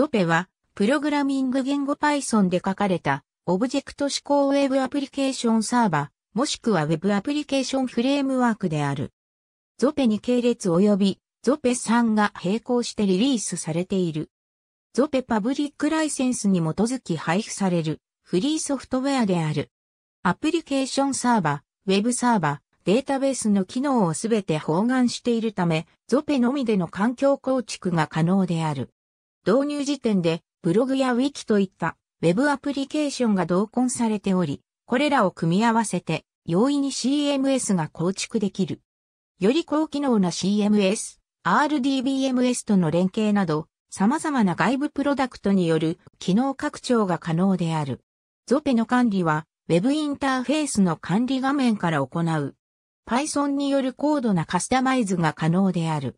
ゾペは、プログラミング言語 Python で書かれた、オブジェクト指向ウェブアプリケーションサーバー、もしくは Web アプリケーションフレームワークである。ゾペに系列及び、ゾペ3が並行してリリースされている。ゾペパブリックライセンスに基づき配布されるフリーソフトウェアである。アプリケーションサーバー、ウェブサーバー、データベースの機能をすべて包含しているため、ゾペのみでの環境構築が可能である。導入時点でブログやウィキといったウェブアプリケーションが同梱されており、これらを組み合わせて容易に CMS が構築できる。より高機能な CMS、RDBMS との連携など、様々な外部プロダクトによる機能拡張が可能である。ゾペの管理は、Web インターフェースの管理画面から行う。Python による高度なカスタマイズが可能である。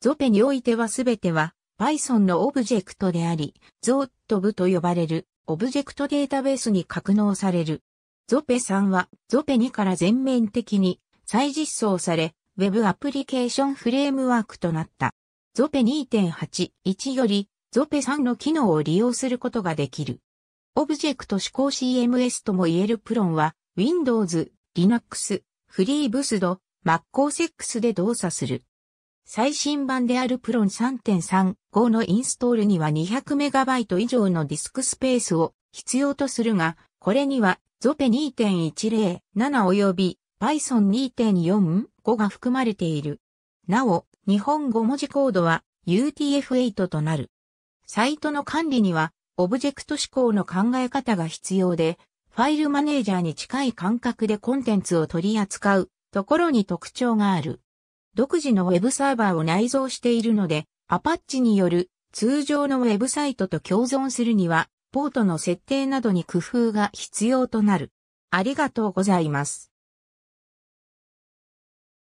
ゾペにおいてはすべては Python のオブジェクトであり、ZOTV と呼ばれるオブジェクトデータベースに格納される。ゾペ3はゾペ2から全面的に再実装され、Web アプリケーションフレームワークとなった。ゾペ2.8.1よりゾペ3の機能を利用することができる。オブジェクト指向 CMS とも言えるプロンは Windows、Linux、FreeBSD、MacOSX で動作する。最新版であるプロン3.35のインストールには 200MB 以上のディスクスペースを必要とするが、これにはゾペ2.107及び Python 2.45が含まれている。なお、日本語文字コードは UTF-8 となる。サイトの管理には、オブジェクト指向の考え方が必要で、ファイルマネージャーに近い感覚でコンテンツを取り扱うところに特徴がある。独自のウェブサーバーを内蔵しているので、アパッチによる通常のウェブサイトと共存するには、ポートの設定などに工夫が必要となる。ありがとうございます。